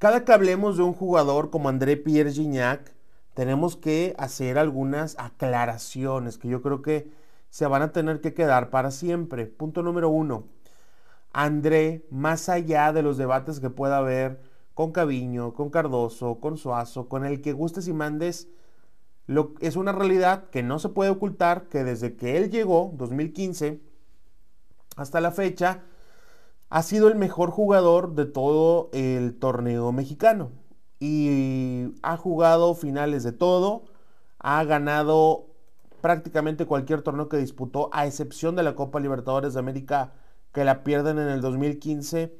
Cada que hablemos de un jugador como André Pierre Gignac, tenemos que hacer algunas aclaraciones que yo creo que se van a tener que quedar para siempre. Punto número uno. André, más allá de los debates que pueda haber con Caviño, con Cardoso, con Suazo, con el que gustes y mandes, es una realidad que no se puede ocultar que desde que él llegó, 2015, hasta la fecha, ha sido el mejor jugador de todo el torneo mexicano. Y ha jugado finales de todo, ha ganado prácticamente cualquier torneo que disputó, a excepción de la Copa Libertadores de América, que la pierden en el 2015.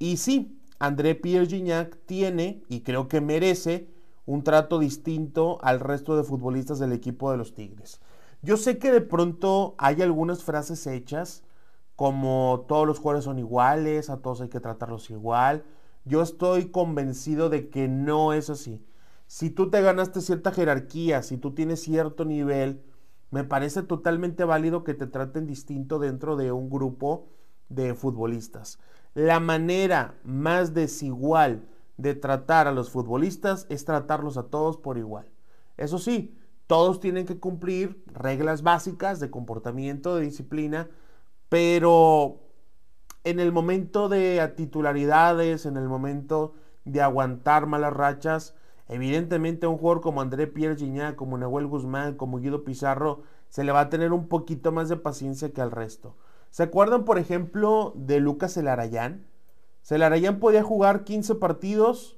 Y sí, André Pierre Gignac tiene, y creo que merece, un trato distinto al resto de futbolistas del equipo de los Tigres. Yo sé que de pronto hay algunas frases hechas como todos los jugadores son iguales, a todos hay que tratarlos igual. Yo estoy convencido de que no es así. Si tú te ganaste cierta jerarquía, si tú tienes cierto nivel, me parece totalmente válido que te traten distinto dentro de un grupo de futbolistas. La manera más desigual de tratar a los futbolistas es tratarlos a todos por igual. Eso sí, todos tienen que cumplir reglas básicas de comportamiento, de disciplina, pero en el momento de titularidades, en el momento de aguantar malas rachas, evidentemente un jugador como André Pierre Gignac, como Nahuel Guzmán, como Guido Pizarro, se le va a tener un poquito más de paciencia que al resto. ¿Se acuerdan, por ejemplo, de Lucas Elarayán? Celarayán podía jugar 15 partidos,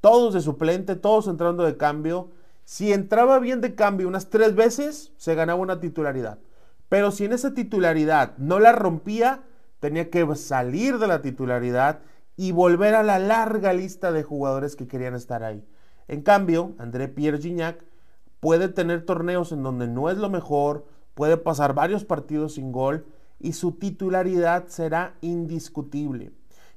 todos de suplente, todos entrando de cambio. Si entraba bien de cambio unas tres veces, se ganaba una titularidad. Pero si en esa titularidad no la rompía, tenía que salir de la titularidad y volver a la larga lista de jugadores que querían estar ahí. En cambio, André Pierre Gignac puede tener torneos en donde no es lo mejor, puede pasar varios partidos sin gol y su titularidad será indiscutible.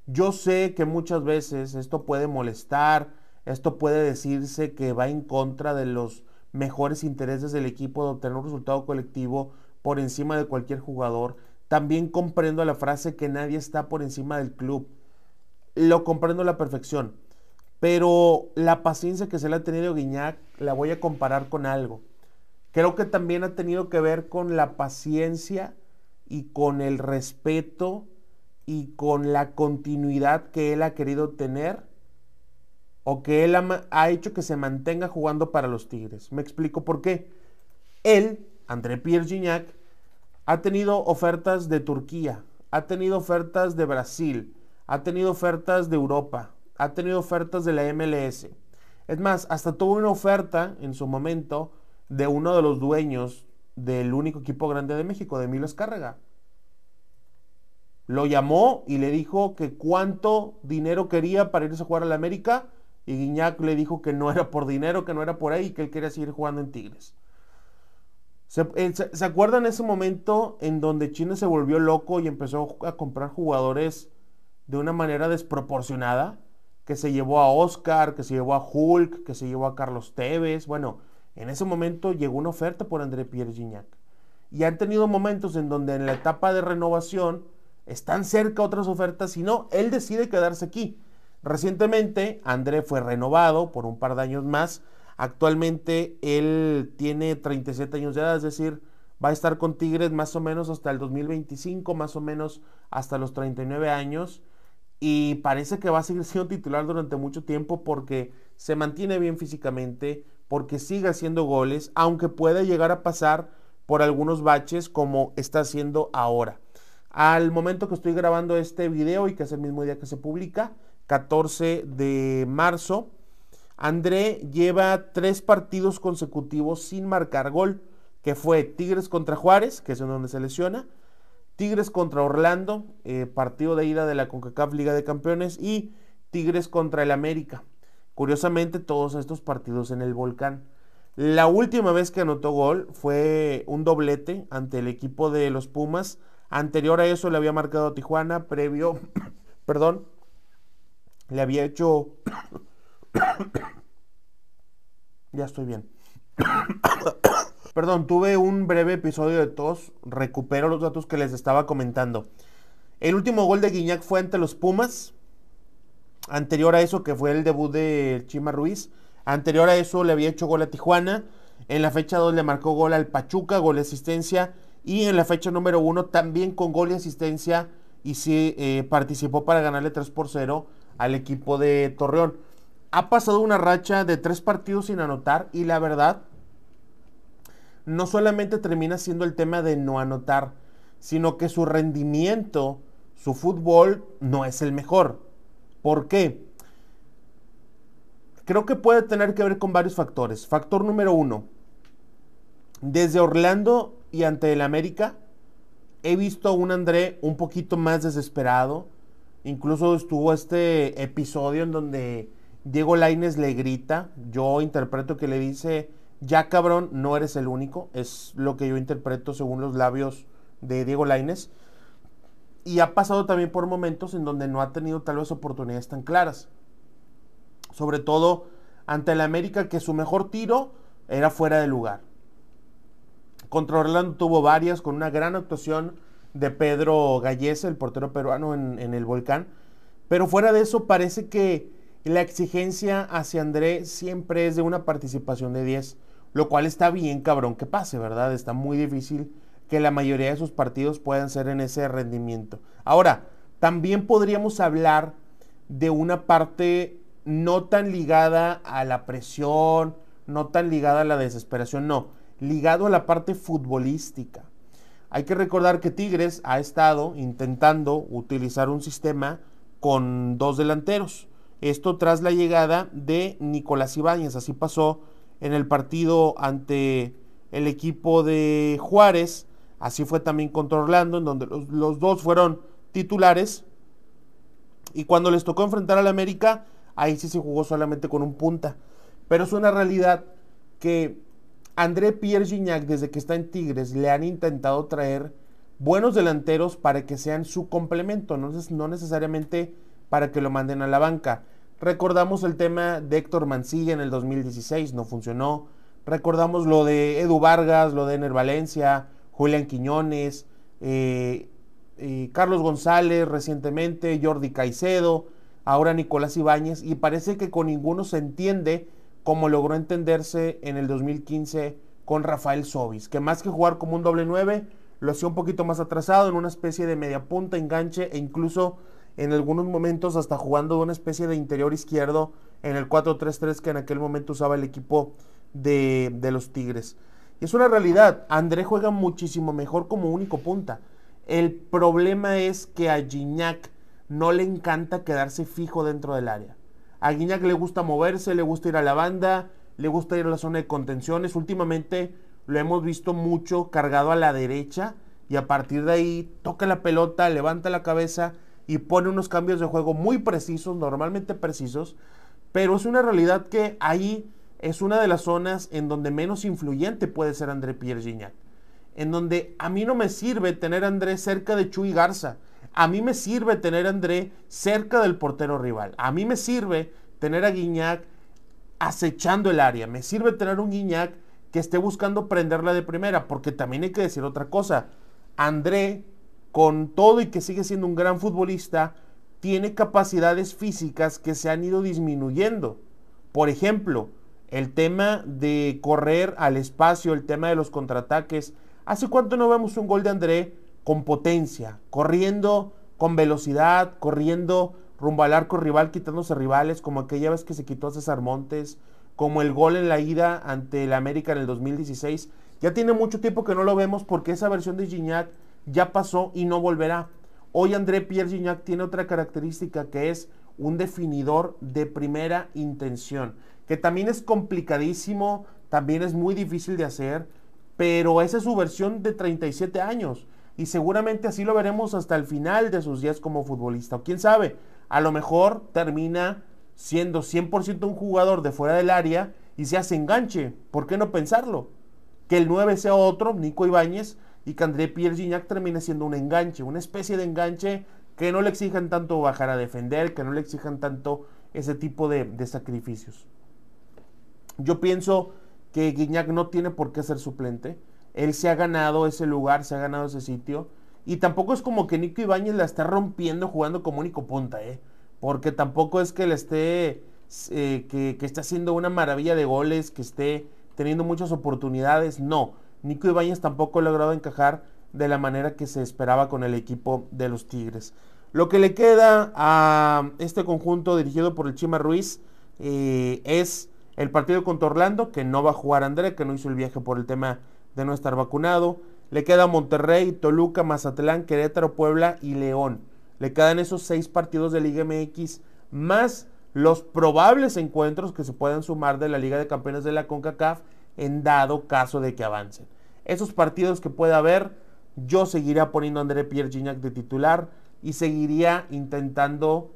Yo sé que muchas veces esto puede molestar, esto puede decirse que va en contra de los mejores intereses del equipo de obtener un resultado colectivo, por encima de cualquier jugador. También comprendo la frase que nadie está por encima del club. Lo comprendo a la perfección. Pero la paciencia que se le ha tenido Guiñac la voy a comparar con algo. Creo que también ha tenido que ver con la paciencia y con el respeto y con la continuidad que él ha querido tener o que él ha, ha hecho que se mantenga jugando para los Tigres. Me explico por qué. Él André Pierre Gignac, ha tenido ofertas de Turquía, ha tenido ofertas de Brasil, ha tenido ofertas de Europa, ha tenido ofertas de la MLS. Es más, hasta tuvo una oferta en su momento de uno de los dueños del único equipo grande de México, de Milo Escárrega. Lo llamó y le dijo que cuánto dinero quería para irse a jugar a la América. Y Gignac le dijo que no era por dinero, que no era por ahí, que él quería seguir jugando en Tigres. Eh, ¿Se, se, acuerdan ese momento en donde China se volvió loco y empezó a comprar jugadores de una manera desproporcionada? Que se llevó a Oscar, que se llevó a Hulk, que se llevó a Carlos Tevez. Bueno, en ese momento llegó una oferta por André Pierre Gignac. Y han tenido momentos en donde en la etapa de renovación están cerca otras ofertas y no, él decide quedarse aquí. Recientemente André fue renovado por un par de años más Actualmente él tiene 37 años de edad, es decir, va a estar con Tigres más o menos hasta el 2025, más o menos hasta los 39 años. Y parece que va a seguir siendo titular durante mucho tiempo porque se mantiene bien físicamente, porque sigue haciendo goles, aunque puede llegar a pasar por algunos baches como está haciendo ahora. Al momento que estoy grabando este video y que es el mismo día que se publica, 14 de marzo, André lleva tres partidos consecutivos sin marcar gol, que fue Tigres contra Juárez, que es en donde se lesiona, Tigres contra Orlando, eh, partido de ida de la CONCACAF Liga de Campeones, y Tigres contra el América. Curiosamente, todos estos partidos en el Volcán. La última vez que anotó gol fue un doblete ante el equipo de los Pumas. Anterior a eso le había marcado Tijuana, previo, perdón, le había hecho ya estoy bien. Perdón, tuve un breve episodio de tos. Recupero los datos que les estaba comentando. El último gol de Guiñac fue ante los Pumas. Anterior a eso, que fue el debut de Chima Ruiz. Anterior a eso, le había hecho gol a Tijuana. En la fecha 2 le marcó gol al Pachuca, gol de asistencia. Y en la fecha número 1 también con gol y asistencia. Y sí eh, participó para ganarle 3 por 0 al equipo de Torreón ha pasado una racha de tres partidos sin anotar y la verdad no solamente termina siendo el tema de no anotar, sino que su rendimiento, su fútbol no es el mejor. ¿Por qué? Creo que puede tener que ver con varios factores. Factor número uno, desde Orlando y ante el América, he visto a un André un poquito más desesperado. Incluso estuvo este episodio en donde Diego Laines le grita, yo interpreto que le dice, ya cabrón, no eres el único, es lo que yo interpreto según los labios de Diego Laines. Y ha pasado también por momentos en donde no ha tenido tal vez oportunidades tan claras. Sobre todo ante el América, que su mejor tiro era fuera de lugar. Contra Orlando tuvo varias, con una gran actuación de Pedro Gallese, el portero peruano en, en el volcán. Pero fuera de eso, parece que la exigencia hacia André siempre es de una participación de 10, lo cual está bien cabrón que pase, ¿verdad? Está muy difícil que la mayoría de sus partidos puedan ser en ese rendimiento. Ahora, también podríamos hablar de una parte no tan ligada a la presión, no tan ligada a la desesperación, no, ligado a la parte futbolística. Hay que recordar que Tigres ha estado intentando utilizar un sistema con dos delanteros. Esto tras la llegada de Nicolás Ibáñez. Así pasó en el partido ante el equipo de Juárez. Así fue también contra Orlando, en donde los, dos fueron titulares. Y cuando les tocó enfrentar al América, ahí sí se jugó solamente con un punta. Pero es una realidad que André Pierre Gignac, desde que está en Tigres, le han intentado traer buenos delanteros para que sean su complemento. Entonces, no necesariamente para que lo manden a la banca. Recordamos el tema de Héctor Mancilla en el 2016, no funcionó. Recordamos lo de Edu Vargas, lo de Ener Valencia, Julián Quiñones, eh, eh, Carlos González recientemente, Jordi Caicedo, ahora Nicolás Ibáñez, y parece que con ninguno se entiende como logró entenderse en el 2015 con Rafael Sobis, que más que jugar como un doble nueve, lo hacía un poquito más atrasado, en una especie de media punta, enganche e incluso en algunos momentos hasta jugando de una especie de interior izquierdo en el 4-3-3 que en aquel momento usaba el equipo de, de los Tigres. Y es una realidad, André juega muchísimo mejor como único punta. El problema es que a Gignac no le encanta quedarse fijo dentro del área. A Gignac le gusta moverse, le gusta ir a la banda, le gusta ir a la zona de contenciones. Últimamente lo hemos visto mucho cargado a la derecha y a partir de ahí toca la pelota, levanta la cabeza y pone unos cambios de juego muy precisos, normalmente precisos, pero es una realidad que ahí es una de las zonas en donde menos influyente puede ser André Pierre Gignac. En donde a mí no me sirve tener a André cerca de Chuy Garza. A mí me sirve tener a André cerca del portero rival. A mí me sirve tener a Guiñac acechando el área. Me sirve tener un Guiñac que esté buscando prenderla de primera. Porque también hay que decir otra cosa. André con todo y que sigue siendo un gran futbolista, tiene capacidades físicas que se han ido disminuyendo. Por ejemplo, el tema de correr al espacio, el tema de los contraataques. ¿Hace cuánto no vemos un gol de André con potencia, corriendo con velocidad, corriendo rumbo al arco rival, quitándose rivales, como aquella vez que se quitó a César Montes, como el gol en la ida ante el América en el 2016? Ya tiene mucho tiempo que no lo vemos porque esa versión de Gignac ya pasó y no volverá. Hoy André Pierre Gignac tiene otra característica que es un definidor de primera intención, que también es complicadísimo, también es muy difícil de hacer, pero esa es su versión de 37 años y seguramente así lo veremos hasta el final de sus días como futbolista. O quién sabe, a lo mejor termina siendo 100% un jugador de fuera del área y se hace enganche. ¿Por qué no pensarlo? Que el 9 sea otro, Nico Ibáñez, y que André Pierre Gignac termine siendo un enganche, una especie de enganche que no le exijan tanto bajar a defender, que no le exijan tanto ese tipo de, sacrificios. Yo pienso que Gignac no tiene por qué ser suplente. Él se ha ganado ese lugar, se ha ganado ese sitio. Y tampoco es como que Nico Ibáñez la está rompiendo jugando como único punta, ¿eh? Porque tampoco es que le esté. Eh, que, está esté haciendo una maravilla de goles, que esté teniendo muchas oportunidades. No. Nico Ibáñez tampoco ha logrado encajar de la manera que se esperaba con el equipo de los Tigres. Lo que le queda a este conjunto dirigido por el Chima Ruiz eh, es el partido contra Orlando, que no va a jugar André, que no hizo el viaje por el tema de no estar vacunado. Le queda Monterrey, Toluca, Mazatlán, Querétaro, Puebla y León. Le quedan esos seis partidos de Liga MX más los probables encuentros que se puedan sumar de la Liga de Campeones de la CONCACAF en dado caso de que avancen. Esos partidos que pueda haber, yo seguiría poniendo a André Pierre Gignac de titular y seguiría intentando,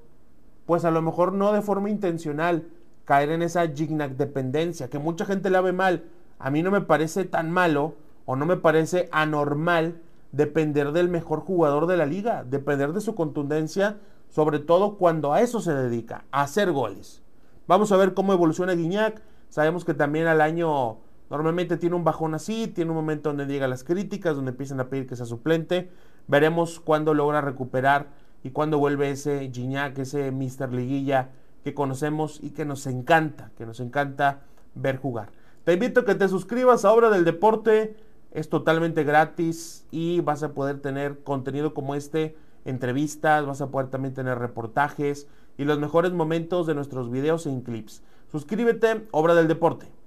pues a lo mejor no de forma intencional, caer en esa Gignac dependencia, que mucha gente la ve mal. A mí no me parece tan malo o no me parece anormal depender del mejor jugador de la liga, depender de su contundencia, sobre todo cuando a eso se dedica, a hacer goles. Vamos a ver cómo evoluciona Gignac Sabemos que también al año normalmente tiene un bajón así, tiene un momento donde llegan las críticas, donde empiezan a pedir que sea suplente. Veremos cuándo logra recuperar y cuándo vuelve ese Gignac, ese Mr. Liguilla que conocemos y que nos encanta, que nos encanta ver jugar. Te invito a que te suscribas a Obra del Deporte, es totalmente gratis y vas a poder tener contenido como este, entrevistas, vas a poder también tener reportajes y los mejores momentos de nuestros videos en clips. Suscríbete, Obra del Deporte.